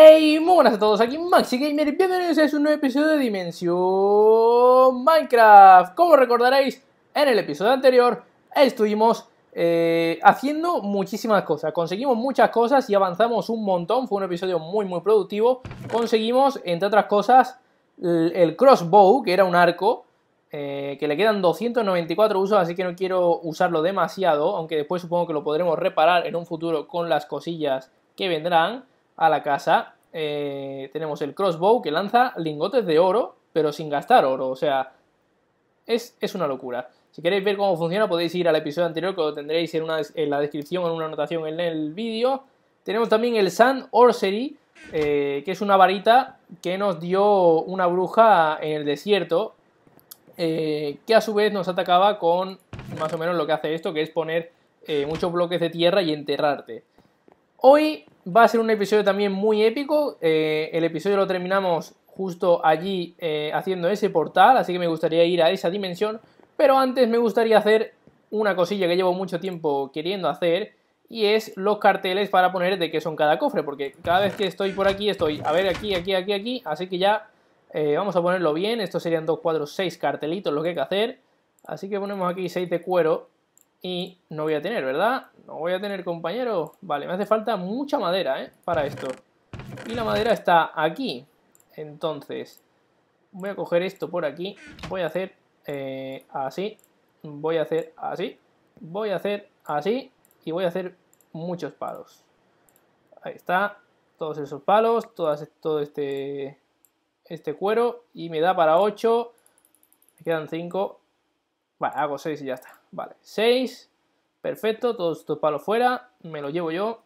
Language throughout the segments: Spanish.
Hey, muy buenas a todos, aquí Maxi y bienvenidos a un nuevo episodio de Dimensión Minecraft. Como recordaréis, en el episodio anterior estuvimos eh, haciendo muchísimas cosas, conseguimos muchas cosas y avanzamos un montón, fue un episodio muy muy productivo. Conseguimos, entre otras cosas, el, crossbow, que era un arco, eh, que le quedan 294 usos, así que no quiero usarlo demasiado, aunque después supongo que lo podremos reparar en un futuro con las cosillas que vendrán a la casa, eh, tenemos el crossbow que lanza lingotes de oro, pero sin gastar oro. O sea, es, una locura. Si queréis ver cómo funciona, podéis ir al episodio anterior que lo tendréis en, la descripción, O en una anotación en el vídeo. Tenemos también el Sand Orsery, eh, que es una varita que nos dio una bruja en el desierto, eh, que a su vez nos atacaba con más o menos lo que hace esto, que es poner muchos bloques de tierra y enterrarte. Hoy Va a ser un episodio también muy épico. Eh, el episodio lo terminamos justo allí eh, haciendo ese portal, así que me gustaría ir a esa dimensión. Pero antes me gustaría hacer una cosilla que llevo mucho tiempo queriendo hacer y es los carteles para poner de qué son cada cofre, porque cada vez que estoy por aquí estoy, a ver, aquí, aquí, aquí, aquí, así que ya eh, vamos a ponerlo bien, estos serían dos, 4, 6 cartelitos lo que hay que hacer, así que ponemos aquí seis de cuero y no voy a tener, ¿verdad? No voy a tener, compañero. Vale, me hace falta mucha madera, ¿eh? Para esto. Y la madera está aquí. Entonces, voy a coger esto por aquí. Voy a hacer eh, así. Voy a hacer así. Voy a hacer así. Y voy a hacer muchos palos. Ahí está. Todos esos palos. Todas, todo este, este cuero. Y me da para 8. Me quedan 5. Vale, hago 6 y ya está. Vale, 6. Perfecto, todos estos palos fuera. Me lo llevo yo.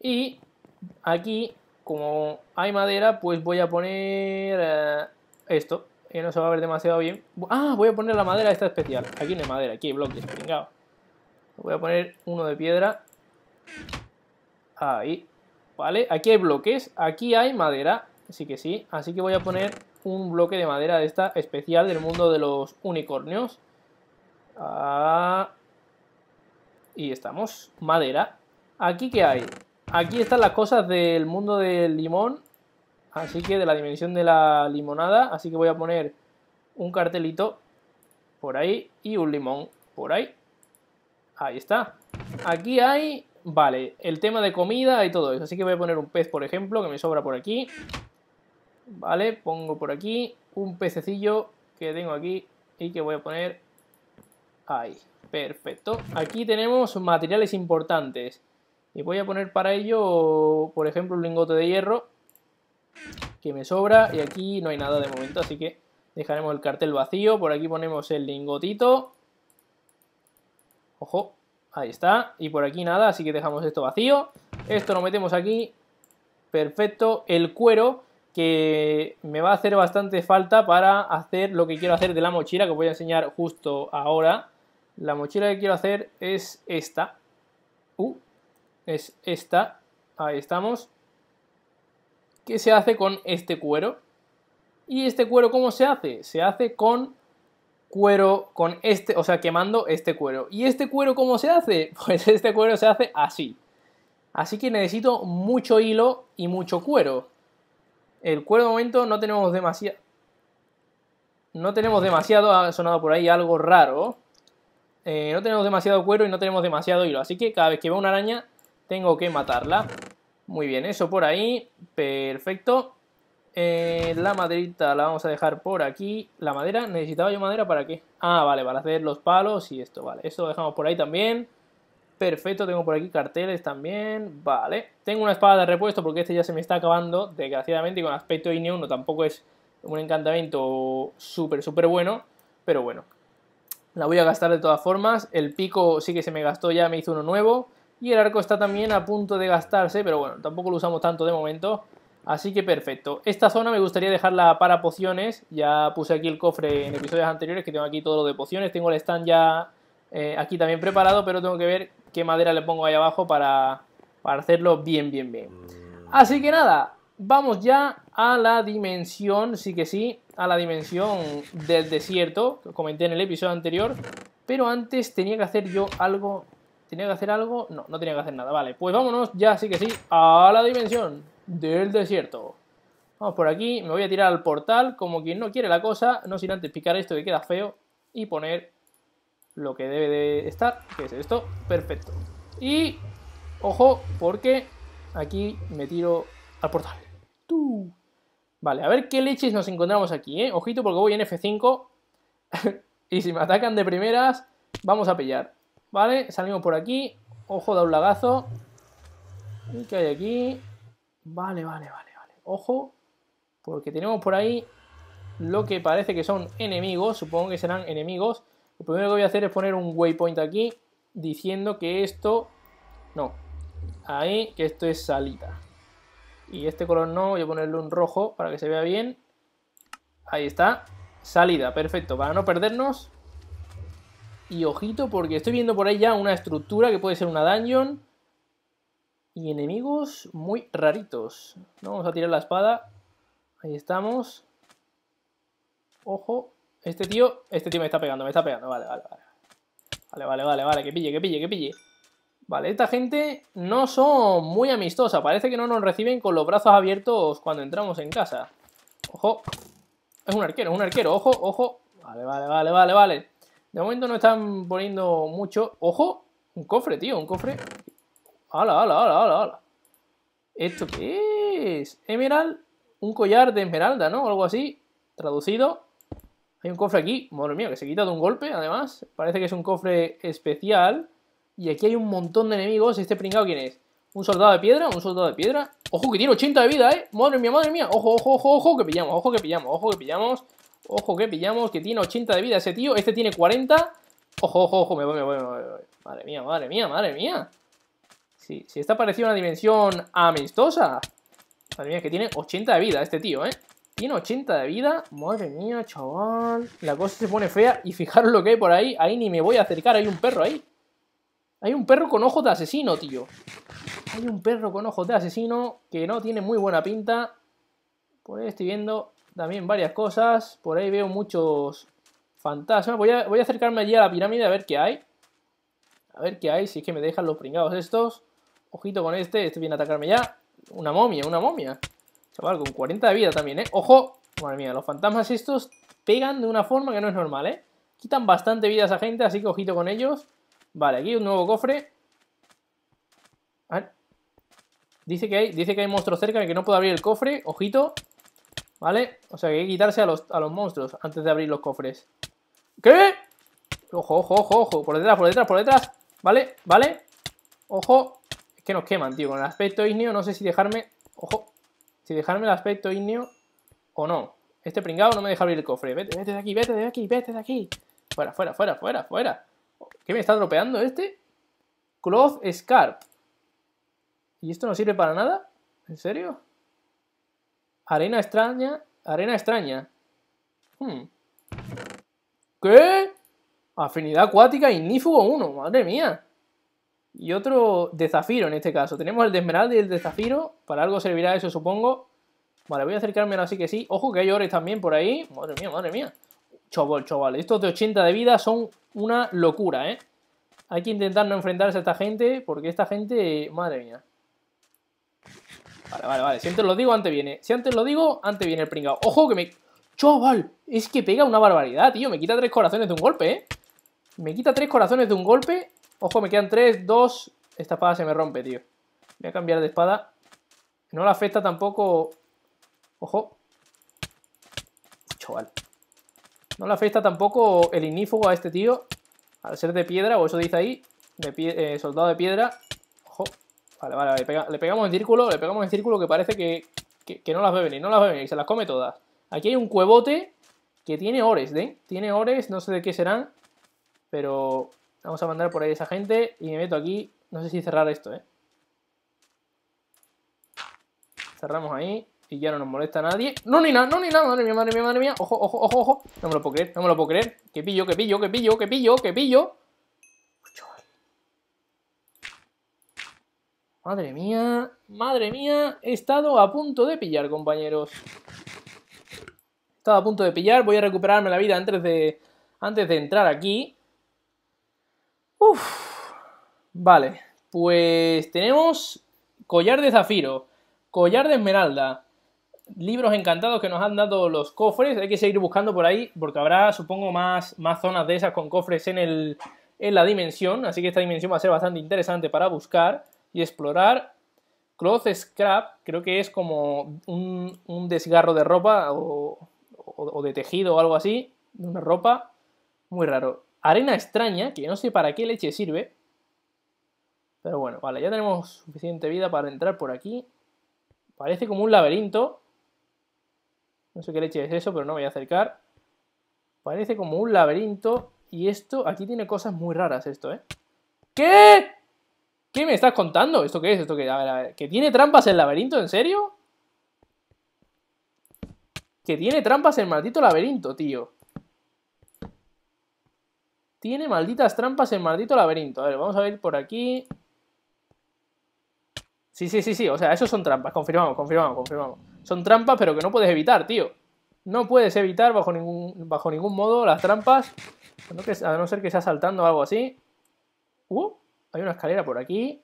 Y aquí, como hay madera, pues voy a poner eh, esto. Que no se va a ver demasiado bien. Ah, voy a poner la madera esta especial. Aquí no hay madera, aquí hay bloques, venga Voy a poner uno de piedra. Ahí. Vale, aquí hay bloques. Aquí hay madera. Así que sí. Así que voy a poner un bloque de madera de esta especial del mundo de los unicornios. Ah. y estamos. Madera. ¿Aquí qué hay? Aquí están las cosas del mundo del limón. Así que de la dimensión de la limonada. Así que voy a poner un cartelito por ahí y un limón por ahí. Ahí está. Aquí hay, vale, el tema de comida y todo eso. Así que voy a poner un pez, por ejemplo, que me sobra por aquí. Vale, pongo por aquí un pececillo que tengo aquí y que voy a poner Ahí, Perfecto. Aquí tenemos materiales importantes. Y voy a poner para ello, por ejemplo, un lingote de hierro que me sobra. Y aquí no hay nada de momento, así que dejaremos el cartel vacío. Por aquí ponemos el lingotito. Ojo, ahí está. Y por aquí nada, así que dejamos esto vacío. Esto lo metemos aquí. Perfecto. El cuero que me va a hacer bastante falta para hacer lo que quiero hacer de la mochila que voy a enseñar justo ahora. La mochila que quiero hacer es esta. Uh, es esta. Ahí estamos. Que se hace con este cuero. ¿Y este cuero cómo se hace? Se hace con cuero, con este, o sea, quemando este cuero. ¿Y este cuero cómo se hace? Pues este cuero se hace así. Así que necesito mucho hilo y mucho cuero. El cuero de momento no tenemos demasiado... No tenemos demasiado, ha sonado por ahí algo raro. Eh, no tenemos demasiado cuero y no tenemos demasiado hilo. Así que cada vez que veo una araña, tengo que matarla. Muy bien, eso por ahí. Perfecto. Eh, la maderita la vamos a dejar por aquí. La madera, ¿necesitaba yo madera para qué? Ah, vale, para hacer los palos y esto, vale. Esto lo dejamos por ahí también. Perfecto, tengo por aquí carteles también. Vale. Tengo una espada de repuesto porque este ya se me está acabando, desgraciadamente, y con aspecto Ineuno tampoco es un encantamiento súper, súper bueno. Pero bueno, la voy a gastar de todas formas. El pico sí que se me gastó ya, me hizo uno nuevo. Y el arco está también a punto de gastarse, pero bueno, tampoco lo usamos tanto de momento. Así que perfecto. Esta zona me gustaría dejarla para pociones. Ya puse aquí el cofre en episodios anteriores, que tengo aquí todo lo de pociones. Tengo el stand ya eh, aquí también preparado, pero tengo que ver qué madera le pongo ahí abajo para, para hacerlo bien, bien, bien. Mm. Así que nada, vamos ya a la dimensión, sí que sí, a la dimensión del desierto, que comenté en el episodio anterior, pero antes tenía que hacer yo algo... ¿Tenía que hacer algo? No, no tenía que hacer nada, vale. Pues vámonos ya, sí que sí, a la dimensión del desierto. Vamos por aquí, me voy a tirar al portal, como quien no quiere la cosa, no sin antes picar esto que queda feo y poner lo que debe de estar, que es esto, perfecto. Y, ojo, porque aquí me tiro al portal. ¡Tú! Vale, a ver qué leches nos encontramos aquí, ¿eh? Ojito porque voy en F5 y si me atacan de primeras, vamos a pillar. Vale, salimos por aquí. Ojo, da un lagazo. ¿Y qué hay aquí? Vale, vale, vale, vale. Ojo, porque tenemos por ahí lo que parece que son enemigos. Supongo que serán enemigos. Lo primero que voy a hacer es poner un waypoint aquí diciendo que esto... No, ahí, que esto es salita. Y este color no, voy a ponerle un rojo para que se vea bien. Ahí está. Salida, perfecto, para no perdernos. Y ojito, porque estoy viendo por ahí ya una estructura que puede ser una dungeon. Y enemigos muy raritos. Vamos a tirar la espada. Ahí estamos. Ojo. Este tío, este tío me está pegando, me está pegando. Vale, vale, vale. Vale, vale, vale, vale. Que pille, que pille, que pille. Vale, esta gente no son muy amistosa. Parece que no nos reciben con los brazos abiertos cuando entramos en casa. Ojo. Es un arquero, es un arquero. Ojo, ojo. Vale, vale, vale, vale, vale. De momento no están poniendo mucho. Ojo. Un cofre, tío, un cofre. Hala, hala, hala, hola, ¿Esto qué es? Emerald. Un collar de esmeralda, ¿no? Algo así. Traducido. Hay un cofre aquí. Madre mía, que se quita de un golpe, además. Parece que es un cofre especial. Y aquí hay un montón de enemigos. ¿Este pringado quién es? ¿Un soldado de piedra? ¿Un soldado de piedra? Ojo que tiene 80 de vida, ¿eh? Madre mía, madre mía. Ojo, ojo, ojo, ojo que pillamos, ojo que pillamos, ojo que pillamos. Ojo que pillamos, que tiene 80 de vida ese tío. Este tiene 40. Ojo, ojo, ojo, me voy, me voy, me voy. Madre mía, madre mía, madre mía. Sí, sí, esta pareció una dimensión amistosa. Madre mía, que tiene 80 de vida este tío, ¿eh? Tiene 80 de vida. Madre mía, chaval. La cosa se pone fea. Y fijaros lo que hay por ahí. Ahí ni me voy a acercar. Hay un perro ahí. Hay un perro con ojos de asesino, tío. Hay un perro con ojos de asesino que no tiene muy buena pinta. Por ahí estoy viendo también varias cosas. Por ahí veo muchos fantasmas. Voy a, acercarme allí a la pirámide a ver qué hay. A ver qué hay, si es que me dejan los pringados estos. Ojito con este, este viene a atacarme ya. Una momia, una momia. Chaval, con 40 de vida también, ¿eh? ¡Ojo! Madre mía, los fantasmas estos pegan de una forma que no es normal, ¿eh? Quitan bastante vida a esa gente, así que ojito con ellos. Vale, aquí un nuevo cofre. Dice que hay, dice que hay monstruos cerca y que no puedo abrir el cofre. Ojito. ¿Vale? O sea que hay que quitarse a los, a los monstruos antes de abrir los cofres. ¿Qué? Ojo, ojo, ojo, ojo. Por detrás, por detrás, por detrás. ¿Vale? ¿Vale? Ojo. Es que nos queman, tío. Con el aspecto ignio no sé si dejarme... Ojo. Si dejarme el aspecto ignio o no. Este pringado no me deja abrir el cofre. Vete, vete de aquí, vete de aquí, vete de aquí. Fuera, fuera, fuera, fuera, fuera. ¿Qué me está dropeando este? Cloth Scarp. ¿Y esto no sirve para nada? ¿En serio? Arena extraña. Arena extraña. Hmm. ¿Qué? Afinidad acuática y nifugo 1. Madre mía. Y otro de zafiro en este caso. Tenemos el de esmeralda y el de zafiro. Para algo servirá eso, supongo. Vale, voy a acercarme así que sí. Ojo que hay ores también por ahí. Madre mía, madre mía chaval, chaval. Estos de 80 de vida son una locura, ¿eh? Hay que intentar no enfrentarse a esta gente, porque esta gente... Madre mía. Vale, vale, vale. Si antes lo digo, antes viene. Si antes lo digo, antes viene el pringao. ¡Ojo que me... ¡Chaval! Es que pega una barbaridad, tío. Me quita tres corazones de un golpe, ¿eh? Me quita tres corazones de un golpe. Ojo, me quedan tres, dos... Esta espada se me rompe, tío. Voy a cambiar de espada. No la afecta tampoco... Ojo. Chaval. No le afecta tampoco el inífugo a este tío. Al ser de piedra, o eso dice ahí. De eh, soldado de piedra. Ojo. Vale, vale, le pegamos en círculo, le pegamos el círculo que parece que, que, no las ve venir, no las ve venir, se las come todas. Aquí hay un cuevote que tiene ores, ¿eh? Tiene ores, no sé de qué serán. Pero vamos a mandar por ahí esa gente y me meto aquí. No sé si cerrar esto, ¿eh? Cerramos ahí. Y ya no nos molesta nadie. No, ni nada, no, ni nada. Madre mía, madre mía, madre mía. Ojo, ojo, ojo, ojo. No me lo puedo creer, no me lo puedo creer. Que pillo, que pillo, que pillo, que pillo, que pillo. Madre mía, madre mía. He estado a punto de pillar, compañeros. He estado a punto de pillar. Voy a recuperarme la vida antes de, antes de entrar aquí. Uf. Vale, pues tenemos collar de zafiro, collar de esmeralda, libros encantados que nos han dado los cofres. Hay que seguir buscando por ahí porque habrá, supongo, más, más zonas de esas con cofres en, en la dimensión. Así que esta dimensión va a ser bastante interesante para buscar y explorar. Cloth Scrap creo que es como un, desgarro de ropa o, o, de tejido o algo así, de una ropa. Muy raro. Arena extraña, que no sé para qué leche sirve. Pero bueno, vale, ya tenemos suficiente vida para entrar por aquí. Parece como un laberinto. No sé qué leche es eso, pero no me voy a acercar. Parece como un laberinto. Y esto, aquí tiene cosas muy raras esto, ¿eh? ¿Qué? ¿Qué me estás contando? ¿Esto qué es? ¿Esto qué? ¿Que tiene trampas el laberinto? ¿En serio? Que tiene trampas el maldito laberinto, tío. Tiene malditas trampas el maldito laberinto. A ver, vamos a ver por aquí. Sí, sí, sí, sí. O sea, eso son trampas. Confirmamos, confirmamos, confirmamos. Son trampas, pero que no puedes evitar, tío. No puedes evitar bajo ningún, bajo ningún modo las trampas. A no, ser que sea saltando o algo así. Uh, hay una escalera por aquí.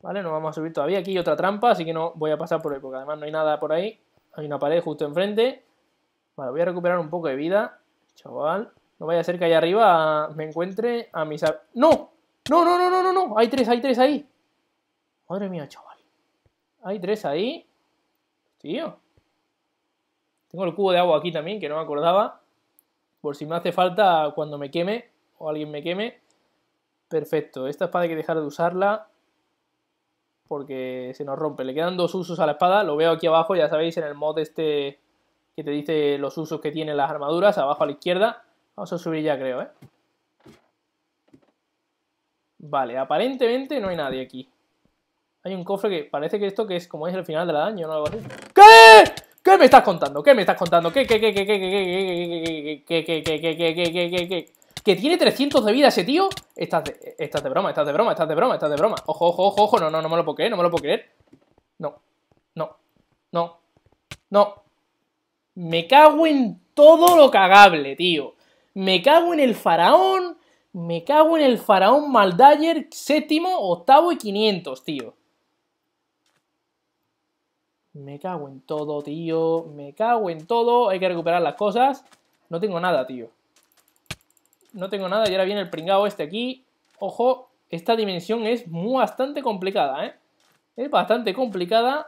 Vale, no vamos a subir todavía. Aquí hay otra trampa, así que no voy a pasar por ahí, porque además no hay nada por ahí. Hay una pared justo enfrente. Vale, voy a recuperar un poco de vida. Chaval. No vaya a ser que allá arriba me encuentre a mis... ¡No! ¡No, no, no, no, no! no! Hay tres, hay tres ahí. Madre mía, chaval. Hay tres ahí. Tío. Tengo el cubo de agua aquí también, que no me acordaba. Por si me hace falta cuando me queme o alguien me queme. Perfecto. Esta espada hay que dejar de usarla porque se nos rompe. Le quedan dos usos a la espada. Lo veo aquí abajo, ya sabéis, en el mod este que te dice los usos que tienen las armaduras, abajo a la izquierda. Vamos a subir ya, creo, ¿eh? Vale, aparentemente no hay nadie aquí. Hay un cofre que parece que esto que es como es el final del año ¿no? algo ¿Qué? ¿Qué me estás contando? ¿Qué me estás contando? ¿Qué, qué, qué, qué, qué, qué, qué, qué, qué, qué, qué, qué, qué, qué, qué? ¿Que tiene 300 de vida ese tío? Estás de, estás de broma, estás de broma, estás de broma, estás de broma. Ojo, ojo, ojo, ojo. No, no, no me lo puedo creer, no me lo puedo creer. No, no, no, no. Me cago en todo lo cagable, tío. Me cago en el faraón. Me cago en el faraón Maldayer séptimo, octavo y 500, tío. Me cago en todo, tío. Me cago en todo. Hay que recuperar las cosas. No tengo nada, tío. No tengo nada. Y ahora viene el pringado este aquí. Ojo, esta dimensión es bastante complicada, ¿eh? Es bastante complicada.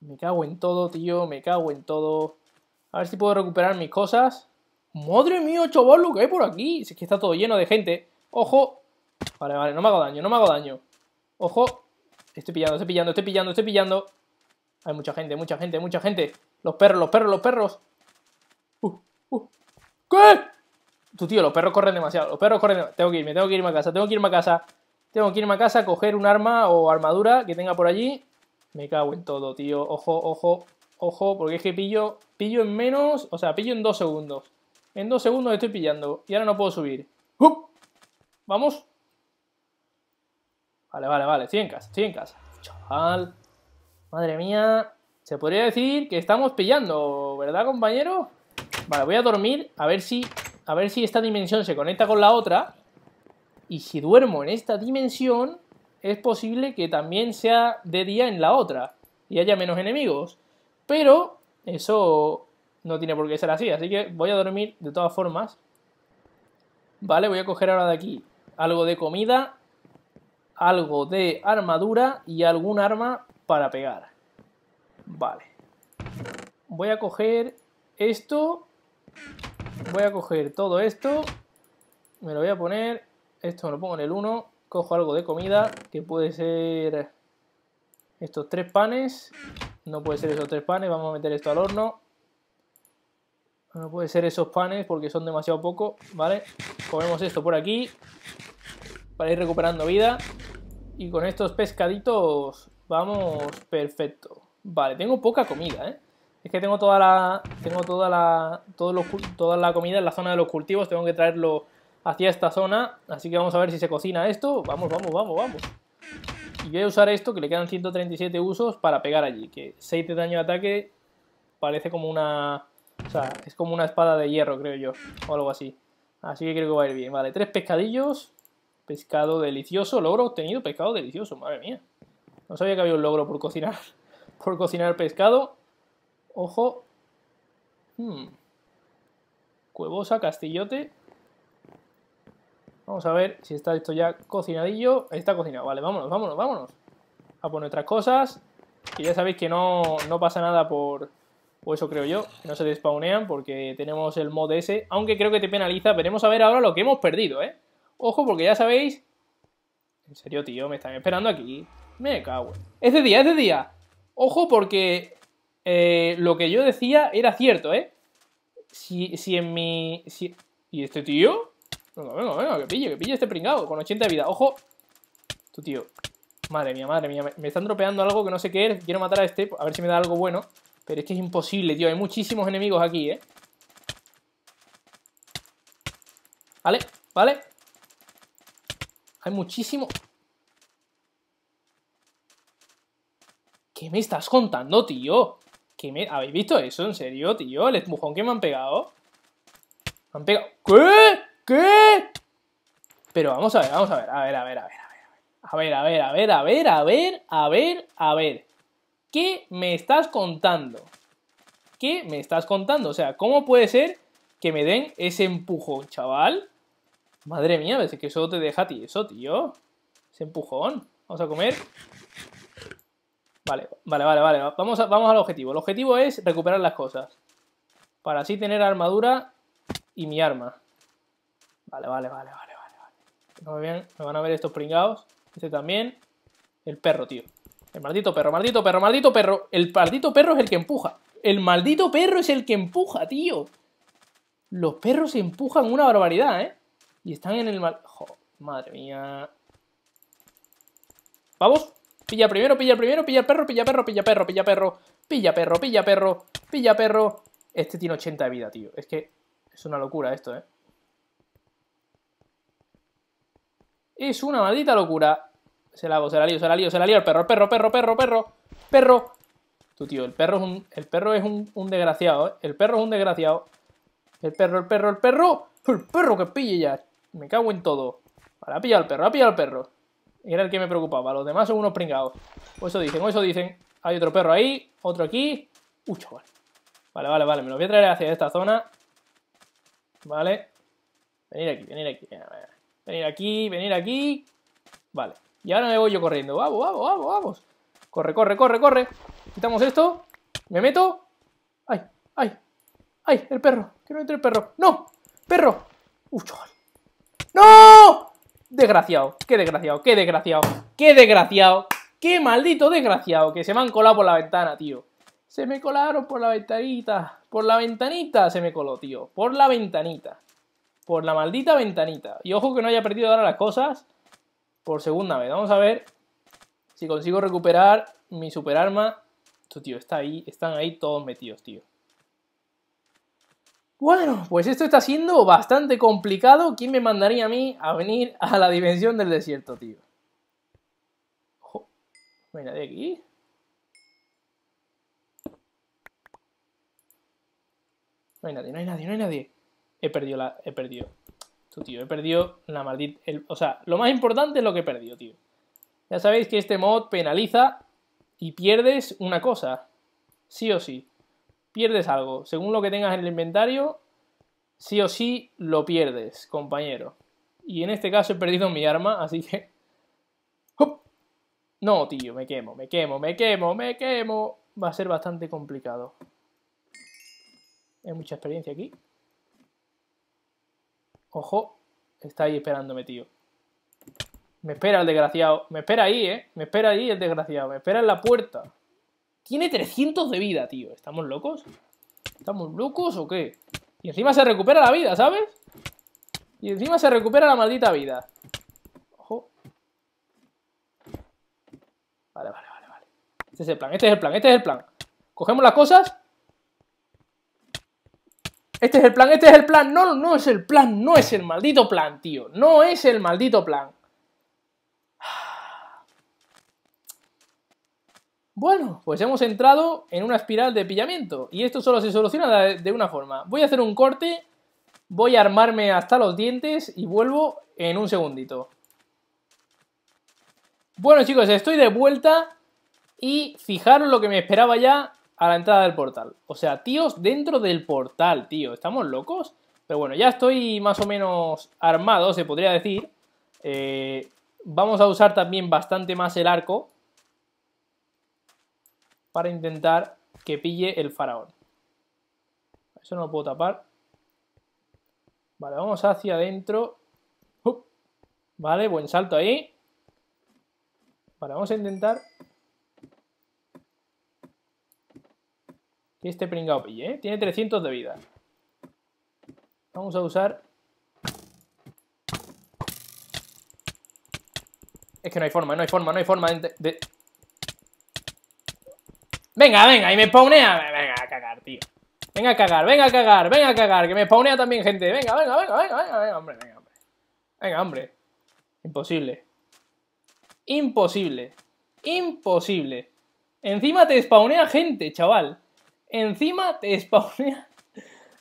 Me cago en todo, tío. Me cago en todo. A ver si puedo recuperar mis cosas. ¡Madre mía, chaval! Lo que hay por aquí. es que está todo lleno de gente. ¡Ojo! Vale, vale. No me hago daño, no me hago daño. ¡Ojo! Estoy pillando, estoy pillando, estoy pillando, estoy pillando. Hay mucha gente, mucha gente, mucha gente. Los perros, los perros, los perros. Uh, uh. ¿Qué? Tu tío, los perros corren demasiado. Los perros corren demasiado. Tengo que irme, tengo que irme a casa, tengo que irme a casa. Tengo que irme a casa, coger un arma o armadura que tenga por allí. Me cago en todo, tío. Ojo, ojo, ojo. Porque es que pillo, pillo en menos... O sea, pillo en dos segundos. En dos segundos estoy pillando. Y ahora no puedo subir. ¡Uh! Vamos. Vale, vale, vale. Estoy en casa, estoy en casa. Chaval. Madre mía, se podría decir que estamos pillando, ¿verdad, compañero? Vale, voy a dormir a ver si a ver si esta dimensión se conecta con la otra. Y si duermo en esta dimensión, es posible que también sea de día en la otra y haya menos enemigos. Pero eso no tiene por qué ser así, así que voy a dormir de todas formas. Vale, voy a coger ahora de aquí algo de comida, algo de armadura y algún arma para pegar. Vale. Voy a coger esto. Voy a coger todo esto. Me lo voy a poner. Esto me lo pongo en el 1. Cojo algo de comida, que puede ser estos tres panes. No puede ser esos tres panes. Vamos a meter esto al horno. No puede ser esos panes porque son demasiado poco, ¿vale? Comemos esto por aquí para ir recuperando vida. Y con estos pescaditos Vamos, perfecto. Vale, tengo poca comida, ¿eh? Es que tengo toda la. Tengo toda la. todos los, toda la comida en la zona de los cultivos. Tengo que traerlo hacia esta zona. Así que vamos a ver si se cocina esto. Vamos, vamos, vamos, vamos. Y voy a usar esto, que le quedan 137 usos, para pegar allí. Que 6 de daño de ataque parece como una... O sea, es como una espada de hierro, creo yo. O algo así. Así que creo que va a ir bien. Vale, tres pescadillos. Pescado delicioso. Logro obtenido, pescado delicioso. Madre mía. No sabía que había un logro por cocinar, por cocinar pescado. Ojo. Hmm. Cuevosa, castillote. Vamos a ver si está esto ya cocinadillo. Está cocinado, vale, vámonos, vámonos, vámonos. A poner otras cosas. Y ya sabéis que no, pasa nada por... O eso creo yo, que no se despaunean porque tenemos el mod ese. Aunque creo que te penaliza. Veremos a ver ahora lo que hemos perdido, ¿eh? Ojo, porque ya sabéis... En serio, tío, me están esperando aquí. Me cago. Es de día, es de día. Ojo porque eh, lo que yo decía era cierto, ¿eh? Si, si en mi... Si... ¿Y este tío? Venga, venga, venga, que pille, que pille este pringado con 80 de vida. Ojo. Tu tío. Madre mía, madre mía. Me están dropeando algo que no sé qué es. Quiero matar a este. A ver si me da algo bueno. Pero es que es imposible, tío. Hay muchísimos enemigos aquí, ¿eh? Vale, vale. Hay muchísimos... me estás contando, tío? ¿Habéis visto eso? ¿En serio, tío? ¿El empujón que me han pegado? Me han pegado... ¿Qué? ¿Qué? Pero vamos a ver, vamos a ver, a ver, a ver, a ver, a ver. A ver, a ver, a ver, a ver, a ver, a ver. ¿Qué me estás contando? ¿Qué me estás contando? O sea, ¿cómo puede ser que me den ese empujón, chaval? Madre mía, a veces que eso te deja a ti, eso, tío. Ese empujón. Vamos a comer. Vale, vale, vale, vale. Vamos, vamos al objetivo. El objetivo es recuperar las cosas. Para así tener armadura y mi arma. Vale, vale, vale, vale, vale. vale. me van a ver estos pringados. Este también. El perro, tío. El maldito perro, maldito perro, maldito perro. El maldito perro es el que empuja. El maldito perro es el que empuja, tío. Los perros empujan una barbaridad, ¿eh? Y están en el mal... madre mía. ¿Vamos? Pilla primero, pilla primero, pilla perro, pilla perro, pilla perro, pilla perro, pilla perro, pilla perro, pilla perro. Este tiene 80 de vida, tío. Es que es una locura esto, ¿eh? Es una maldita locura. Se la hago, se la lío, se la lío, se la lío el perro, perro, perro, perro, perro, perro. Tú, tío, el perro es un, el perro es un, desgraciado, ¿eh? El perro es un desgraciado. El perro, el perro, el perro. El perro que pille ya. Me cago en todo. Vale, ha pillado al perro, ha pillado al perro. Era el que me preocupaba. Los demás son unos pringados. O eso dicen, o eso dicen. Hay otro perro ahí, otro aquí. Uy, chaval. Vale, vale, vale. Me los voy a traer hacia esta zona. Vale. Venir aquí, venir aquí. Venir aquí, venir aquí. Vale. Y ahora me voy yo corriendo. Vamos, vamos, vamos, vamos. Corre, corre, corre, corre. Quitamos esto. Me meto. ¡Ay! ¡Ay! ¡Ay! ¡El perro! ¡Que no entre el perro! ¡No! ¡Perro! ¡Uy, chaval! ¡No! Desgraciado, qué desgraciado, qué desgraciado, qué desgraciado, qué maldito desgraciado, que se me han colado por la ventana, tío. Se me colaron por la ventanita, por la ventanita se me coló, tío, por la ventanita, por la maldita ventanita. Y ojo que no haya perdido ahora las cosas por segunda vez. Vamos a ver si consigo recuperar mi superarma. Tío, está ahí, están ahí todos metidos, tío. Bueno, pues esto está siendo bastante complicado. ¿Quién me mandaría a mí a venir a la dimensión del desierto, tío? no hay nadie aquí. No hay nadie, no hay nadie, no hay nadie. He perdido la... He perdido. Tú, tío, he perdido la maldita... o sea, lo más importante es lo que he perdido, tío. Ya sabéis que este mod penaliza y pierdes una cosa. Sí o sí pierdes algo. Según lo que tengas en el inventario, sí o sí lo pierdes, compañero. Y en este caso he perdido mi arma, así que... No, tío, me quemo, me quemo, me quemo, me quemo. Va a ser bastante complicado. Hay mucha experiencia aquí. Ojo, está ahí esperándome, tío. Me espera el desgraciado. Me espera ahí, ¿eh? Me espera ahí el desgraciado. Me espera en la puerta. Tiene 300 de vida, tío. ¿Estamos locos? ¿Estamos locos o qué? Y encima se recupera la vida, ¿sabes? Y encima se recupera la maldita vida. Ojo. Vale, vale, vale, vale. Este es el plan, este es el plan, este es el plan. Cogemos las cosas. Este es el plan, este es el plan. No, no es el plan, no es el maldito plan, tío. No es el maldito plan. Bueno, pues hemos entrado en una espiral de pillamiento y esto solo se soluciona de una forma. Voy a hacer un corte, voy a armarme hasta los dientes y vuelvo en un segundito. Bueno chicos, estoy de vuelta y fijaros lo que me esperaba ya a la entrada del portal. O sea, tíos dentro del portal, tío, ¿estamos locos? Pero bueno, ya estoy más o menos armado, se podría decir. Eh, vamos a usar también bastante más el arco para intentar que pille el faraón. Eso no lo puedo tapar. Vale, vamos hacia adentro. Vale, buen salto ahí. Vale, vamos a intentar que este pringao pille, ¿eh? Tiene 300 de vida. Vamos a usar... Es que no hay forma, no hay forma, no hay forma de, Venga, venga, y me spawnea. Venga, a cagar, tío. Venga a cagar, venga a cagar, venga a cagar, que me spawnea también gente. Venga, venga, venga, venga, venga, hombre, venga, hombre. Venga, hombre. Imposible. Imposible. Imposible. Encima te spawnea gente, chaval. Encima te spawnea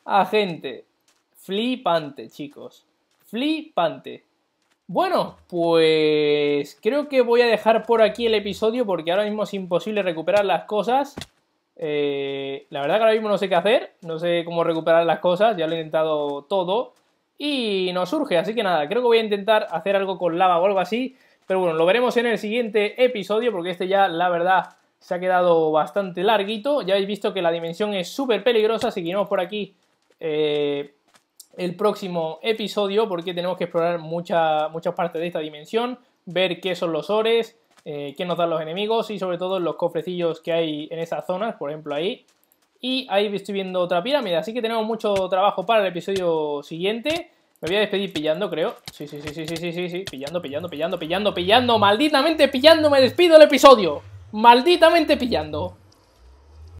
a gente. Flipante, chicos. Flipante. Bueno, pues creo que voy a dejar por aquí el episodio porque ahora mismo es imposible recuperar las cosas. Eh, la verdad que ahora mismo no sé qué hacer, no sé cómo recuperar las cosas, ya lo he intentado todo y no surge, así que nada, creo que voy a intentar hacer algo con lava o algo así, pero bueno, lo veremos en el siguiente episodio porque este ya, la verdad, se ha quedado bastante larguito, ya habéis visto que la dimensión es súper peligrosa, seguiremos por aquí. Eh, el próximo episodio porque tenemos que explorar muchas partes de esta dimensión, ver qué son los ores, eh, qué nos dan los enemigos y sobre todo los cofrecillos que hay en esas zonas, por ejemplo ahí. Y ahí estoy viendo otra pirámide, así que tenemos mucho trabajo para el episodio siguiente. Me voy a despedir pillando, creo. Sí, sí, sí, sí, sí, sí, sí, sí. Pillando, pillando, pillando, pillando, pillando. Malditamente pillando, me despido el episodio. Malditamente pillando.